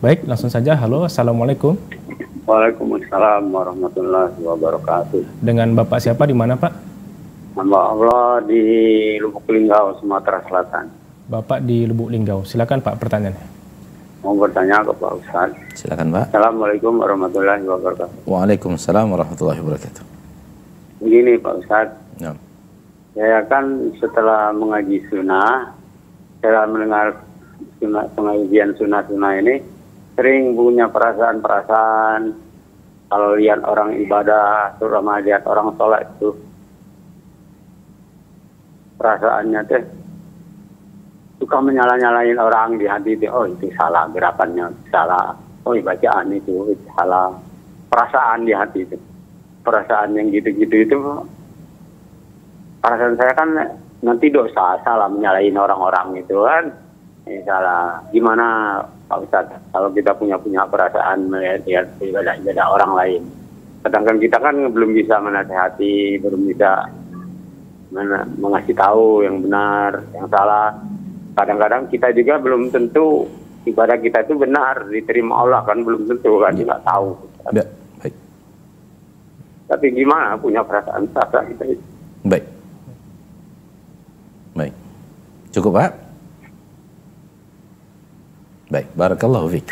Baik, langsung saja. Halo, Assalamualaikum. Waalaikumsalam warahmatullahi wabarakatuh. Dengan Bapak siapa di mana Pak? Hamba Allah di Lubuk Linggau, Sumatera Selatan. Bapak di Lubuk Linggau. Silakan Pak pertanyaan. Mau bertanya ke Pak Ustaz. Silakan Pak. Assalamualaikum warahmatullahi wabarakatuh. Waalaikumsalam warahmatullahi wabarakatuh. Begini Pak Ustaz. Ya. Saya kan setelah mengaji sunnah, setelah mendengar sunnah, pengajian sunnah-sunnah ini, sering punya perasaan-perasaan kalau lihat orang ibadah, terutama lihat orang sholat itu perasaannya teh suka menyalah-nyalahin orang di hati itu oh itu salah gerakannya salah oh iya, bacaan itu, itu salah perasaan di hati itu perasaan yang gitu-gitu itu perasaan saya kan nanti dosa salah menyalahin orang-orang itu kan ini salah. Gimana Pak Ustadz, kalau kita punya punya perasaan melihat ibadah ibadah orang lain, sedangkan kita kan belum bisa menasehati, belum bisa men mengasih tahu yang benar, yang salah. Kadang-kadang kita juga belum tentu ibadah kita itu benar diterima Allah kan belum tentu kan tidak tahu. Ya, baik. Tapi gimana punya perasaan salah kita itu? Baik. Baik. Cukup Pak? Baik, barakallahu fiik.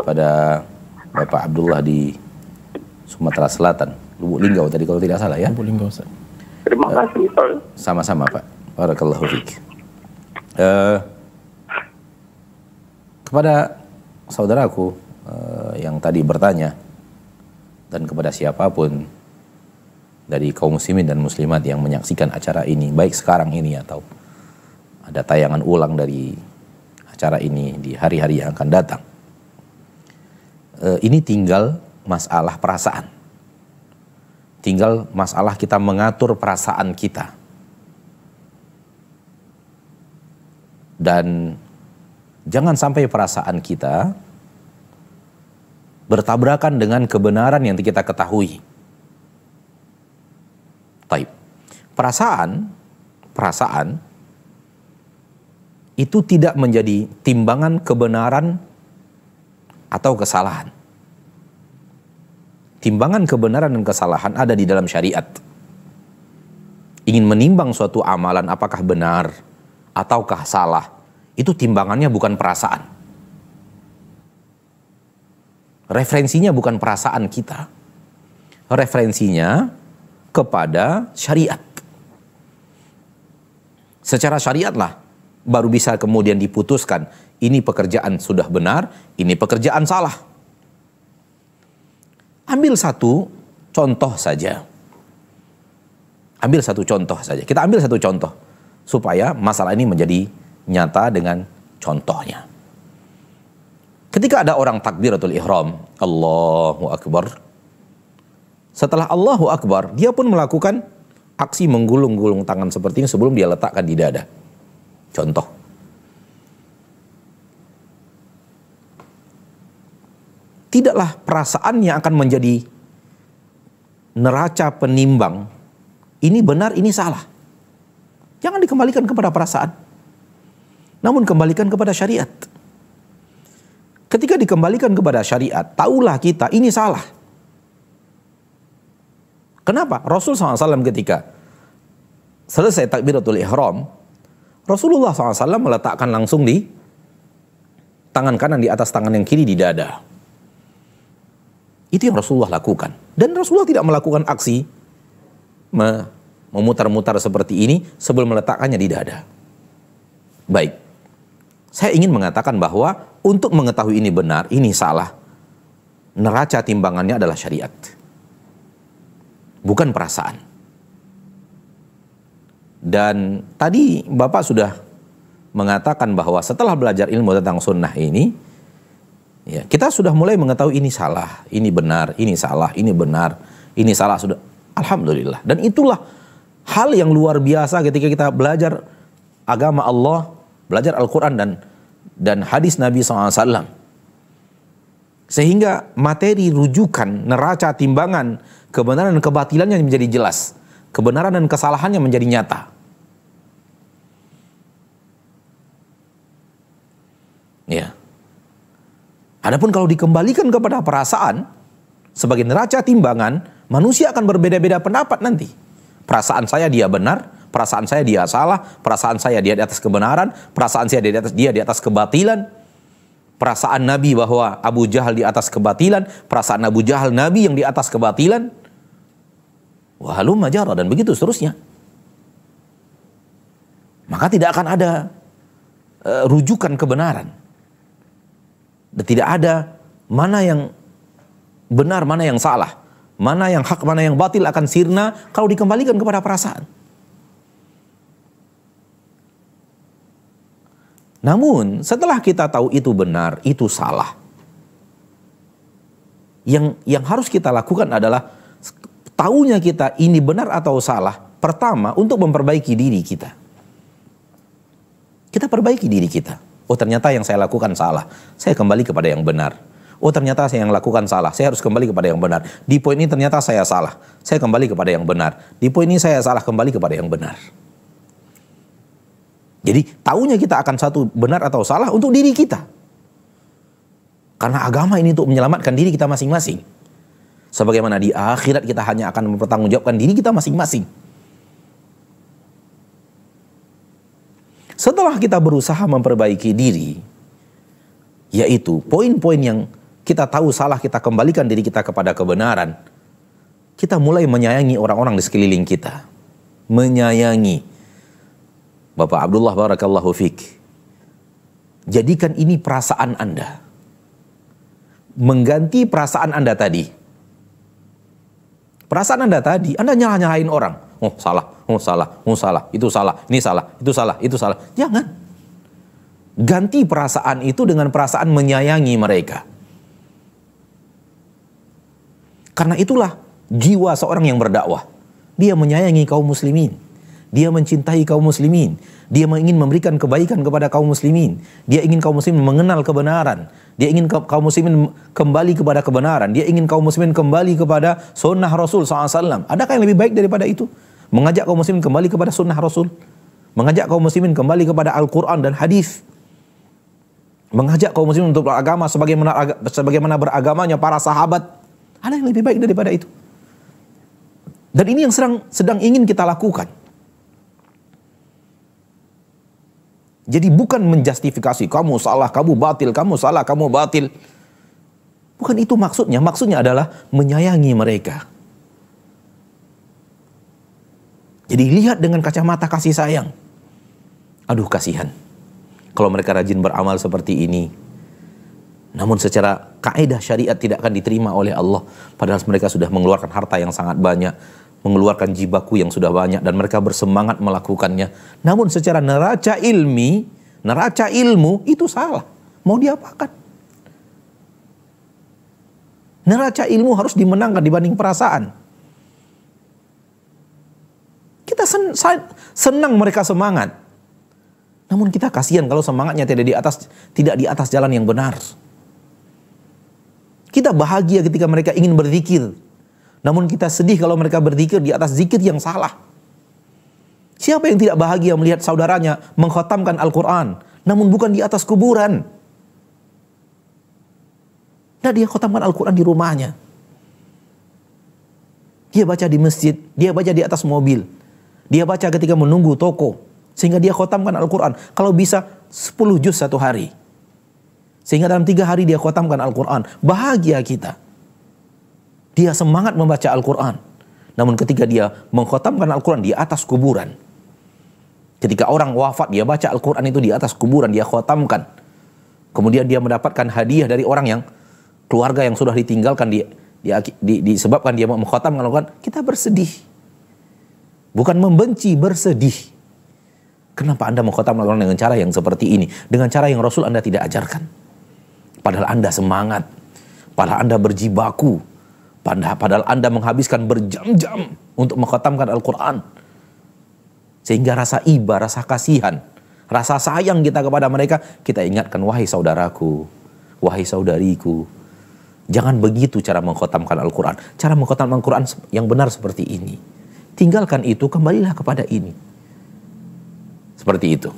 Pada Bapak Abdullah di Sumatera Selatan, Lubuk Linggau tadi kalau tidak salah ya. Lubuk Linggau, Ustaz. Terima eh, kasih, Ustaz. Sama-sama, Pak. Barakallahu fiik. Uh, eh, kepada saudaraku uh, yang tadi bertanya dan kepada siapapun dari kaum muslimin dan muslimat yang menyaksikan acara ini, baik sekarang ini atau ada tayangan ulang dari acara ini di hari-hari yang akan datang. E, ini tinggal masalah perasaan. Tinggal masalah kita mengatur perasaan kita. Dan jangan sampai perasaan kita bertabrakan dengan kebenaran yang kita ketahui. Taib. Perasaan, perasaan itu tidak menjadi timbangan kebenaran atau kesalahan. Timbangan kebenaran dan kesalahan ada di dalam syariat. Ingin menimbang suatu amalan apakah benar ataukah salah, itu timbangannya bukan perasaan. Referensinya bukan perasaan kita. Referensinya kepada syariat. Secara syariatlah baru bisa kemudian diputuskan ini pekerjaan sudah benar, ini pekerjaan salah. Ambil satu contoh saja. Ambil satu contoh saja. Kita ambil satu contoh supaya masalah ini menjadi nyata dengan contohnya. Ketika ada orang takbiratul ihram, Allahu Akbar. Setelah Allahu Akbar, dia pun melakukan aksi menggulung-gulung tangan seperti ini sebelum dia letakkan di dada. Contoh. Tidaklah perasaan yang akan menjadi neraca penimbang. Ini benar, ini salah. Jangan dikembalikan kepada perasaan. Namun kembalikan kepada syariat. Ketika dikembalikan kepada syariat, tahulah kita ini salah. Kenapa? Rasul SAW ketika selesai takbiratul ihram, Rasulullah SAW meletakkan langsung di tangan kanan di atas tangan yang kiri di dada. Itu yang Rasulullah lakukan. Dan Rasulullah tidak melakukan aksi memutar-mutar seperti ini sebelum meletakkannya di dada. Baik, saya ingin mengatakan bahwa untuk mengetahui ini benar, ini salah, neraca timbangannya adalah syariat, bukan perasaan. Dan tadi Bapak sudah mengatakan bahwa setelah belajar ilmu tentang sunnah ini, ya, kita sudah mulai mengetahui ini salah, ini benar, ini salah, ini benar, ini salah sudah. Alhamdulillah. Dan itulah hal yang luar biasa ketika kita belajar agama Allah, belajar Al-Quran dan dan hadis Nabi SAW. Sehingga materi rujukan, neraca, timbangan, kebenaran dan kebatilan yang menjadi jelas kebenaran dan kesalahannya menjadi nyata. Ya. Adapun kalau dikembalikan kepada perasaan sebagai neraca timbangan, manusia akan berbeda-beda pendapat nanti. Perasaan saya dia benar, perasaan saya dia salah, perasaan saya dia di atas kebenaran, perasaan saya dia di atas dia di atas kebatilan. Perasaan Nabi bahwa Abu Jahal di atas kebatilan, perasaan Abu Jahal Nabi yang di atas kebatilan. Wahalum majara dan begitu seterusnya. Maka tidak akan ada uh, rujukan kebenaran. Dan tidak ada mana yang benar, mana yang salah. Mana yang hak, mana yang batil akan sirna kalau dikembalikan kepada perasaan. Namun setelah kita tahu itu benar, itu salah. Yang yang harus kita lakukan adalah Tahunya kita ini benar atau salah, pertama untuk memperbaiki diri kita. Kita perbaiki diri kita. Oh ternyata yang saya lakukan salah, saya kembali kepada yang benar. Oh ternyata saya yang lakukan salah, saya harus kembali kepada yang benar. Di poin ini ternyata saya salah, saya kembali kepada yang benar. Di poin ini saya salah, kembali kepada yang benar. Jadi tahunya kita akan satu benar atau salah untuk diri kita. Karena agama ini untuk menyelamatkan diri kita masing-masing. Sebagaimana di akhirat kita hanya akan mempertanggungjawabkan diri kita masing-masing. Setelah kita berusaha memperbaiki diri, yaitu poin-poin yang kita tahu salah kita kembalikan diri kita kepada kebenaran. Kita mulai menyayangi orang-orang di sekeliling kita. Menyayangi. Bapak Abdullah barakallahu fik. Jadikan ini perasaan Anda. Mengganti perasaan Anda tadi. Perasaan Anda tadi, Anda nyalah-nyalahin orang. Oh salah, oh salah, oh salah, itu salah, ini salah, itu salah, itu salah. Jangan. Ganti perasaan itu dengan perasaan menyayangi mereka. Karena itulah jiwa seorang yang berdakwah. Dia menyayangi kaum muslimin. Dia mencintai kaum muslimin. Dia ingin memberikan kebaikan kepada kaum muslimin. Dia ingin kaum muslimin mengenal kebenaran. Dia ingin kaum muslimin kembali kepada kebenaran. Dia ingin kaum muslimin kembali kepada sunnah Rasul SAW. Adakah yang lebih baik daripada itu? Mengajak kaum muslimin kembali kepada sunnah Rasul. Mengajak kaum muslimin kembali kepada Al-Quran dan hadis. Mengajak kaum muslimin untuk beragama sebagaimana, sebagaimana beragamanya para sahabat. Ada yang lebih baik daripada itu. Dan ini yang sedang, sedang ingin kita lakukan. Jadi bukan menjustifikasi kamu salah, kamu batil, kamu salah, kamu batil. Bukan itu maksudnya. Maksudnya adalah menyayangi mereka. Jadi lihat dengan kacamata kasih sayang. Aduh kasihan. Kalau mereka rajin beramal seperti ini. Namun secara kaidah syariat tidak akan diterima oleh Allah. Padahal mereka sudah mengeluarkan harta yang sangat banyak mengeluarkan jibaku yang sudah banyak dan mereka bersemangat melakukannya. Namun secara neraca ilmi, neraca ilmu itu salah. Mau diapakan? Neraca ilmu harus dimenangkan dibanding perasaan. Kita sen senang mereka semangat. Namun kita kasihan kalau semangatnya tidak di atas tidak di atas jalan yang benar. Kita bahagia ketika mereka ingin berzikir, namun kita sedih kalau mereka berzikir di atas zikir yang salah. Siapa yang tidak bahagia melihat saudaranya mengkhotamkan Al-Quran, namun bukan di atas kuburan. Nah dia khotamkan Al-Quran di rumahnya. Dia baca di masjid, dia baca di atas mobil. Dia baca ketika menunggu toko. Sehingga dia khotamkan Al-Quran. Kalau bisa 10 juz satu hari. Sehingga dalam tiga hari dia khotamkan Al-Quran. Bahagia kita. Dia semangat membaca Al-Quran. Namun ketika dia mengkhotamkan Al-Quran di atas kuburan. Ketika orang wafat, dia baca Al-Quran itu di atas kuburan, dia khotamkan. Kemudian dia mendapatkan hadiah dari orang yang keluarga yang sudah ditinggalkan dia, dia di disebabkan dia mengkhotamkan Al-Quran. Kita bersedih. Bukan membenci, bersedih. Kenapa Anda mengkhotamkan Al-Quran dengan cara yang seperti ini? Dengan cara yang Rasul Anda tidak ajarkan. Padahal Anda semangat. Padahal Anda berjibaku Padahal Anda menghabiskan berjam-jam untuk mengkhatamkan Al-Quran. Sehingga rasa iba, rasa kasihan, rasa sayang kita kepada mereka, kita ingatkan, wahai saudaraku, wahai saudariku, jangan begitu cara mengkhatamkan Al-Quran. Cara mengkhatamkan Al-Quran yang benar seperti ini. Tinggalkan itu, kembalilah kepada ini. Seperti itu.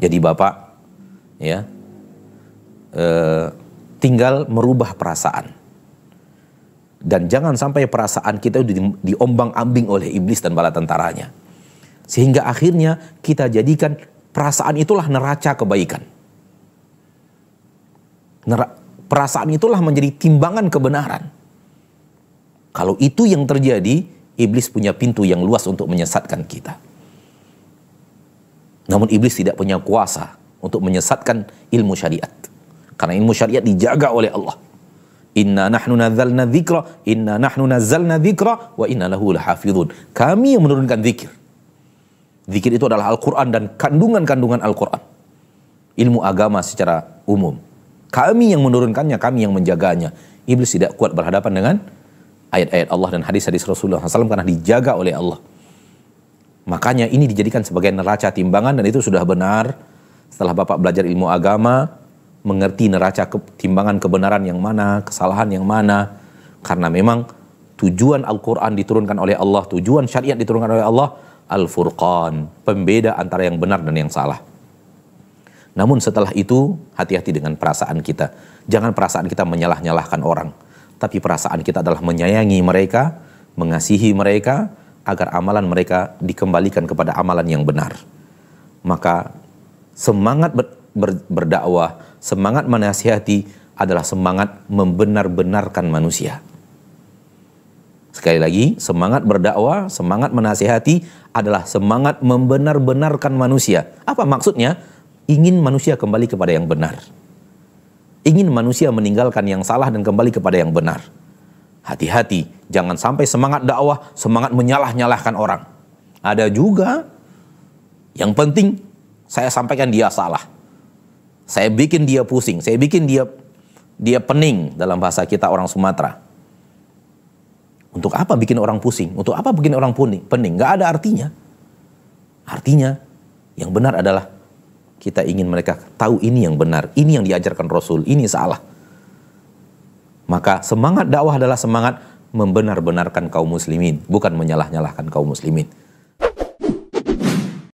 Jadi Bapak, ya, eh, tinggal merubah perasaan dan jangan sampai perasaan kita di, diombang-ambing oleh iblis dan bala tentaranya. Sehingga akhirnya kita jadikan perasaan itulah neraca kebaikan. Nera, perasaan itulah menjadi timbangan kebenaran. Kalau itu yang terjadi, iblis punya pintu yang luas untuk menyesatkan kita. Namun iblis tidak punya kuasa untuk menyesatkan ilmu syariat. Karena ilmu syariat dijaga oleh Allah. Inna nahnu nazzalna dzikra, inna nahnu nazzalna dzikra wa inna lahu lahafizun. Kami yang menurunkan zikir. Zikir itu adalah Al-Qur'an dan kandungan-kandungan Al-Qur'an. Ilmu agama secara umum. Kami yang menurunkannya, kami yang menjaganya. Iblis tidak kuat berhadapan dengan ayat-ayat Allah dan hadis-hadis Rasulullah SAW karena dijaga oleh Allah. Makanya ini dijadikan sebagai neraca timbangan dan itu sudah benar. Setelah Bapak belajar ilmu agama, mengerti neraca timbangan kebenaran yang mana, kesalahan yang mana. Karena memang tujuan Al-Quran diturunkan oleh Allah, tujuan syariat diturunkan oleh Allah, Al-Furqan, pembeda antara yang benar dan yang salah. Namun setelah itu, hati-hati dengan perasaan kita. Jangan perasaan kita menyalah-nyalahkan orang. Tapi perasaan kita adalah menyayangi mereka, mengasihi mereka, agar amalan mereka dikembalikan kepada amalan yang benar. Maka semangat ber, berdakwah, semangat menasihati adalah semangat membenar-benarkan manusia. Sekali lagi, semangat berdakwah, semangat menasihati adalah semangat membenar-benarkan manusia. Apa maksudnya? Ingin manusia kembali kepada yang benar. Ingin manusia meninggalkan yang salah dan kembali kepada yang benar. Hati-hati, jangan sampai semangat dakwah, semangat menyalah-nyalahkan orang. Ada juga yang penting saya sampaikan dia salah. Saya bikin dia pusing, saya bikin dia dia pening dalam bahasa kita orang Sumatera. Untuk apa bikin orang pusing? Untuk apa bikin orang pening? Gak ada artinya. Artinya yang benar adalah kita ingin mereka tahu ini yang benar, ini yang diajarkan Rasul, ini salah. Maka semangat dakwah adalah semangat membenar-benarkan kaum muslimin, bukan menyalah-nyalahkan kaum muslimin.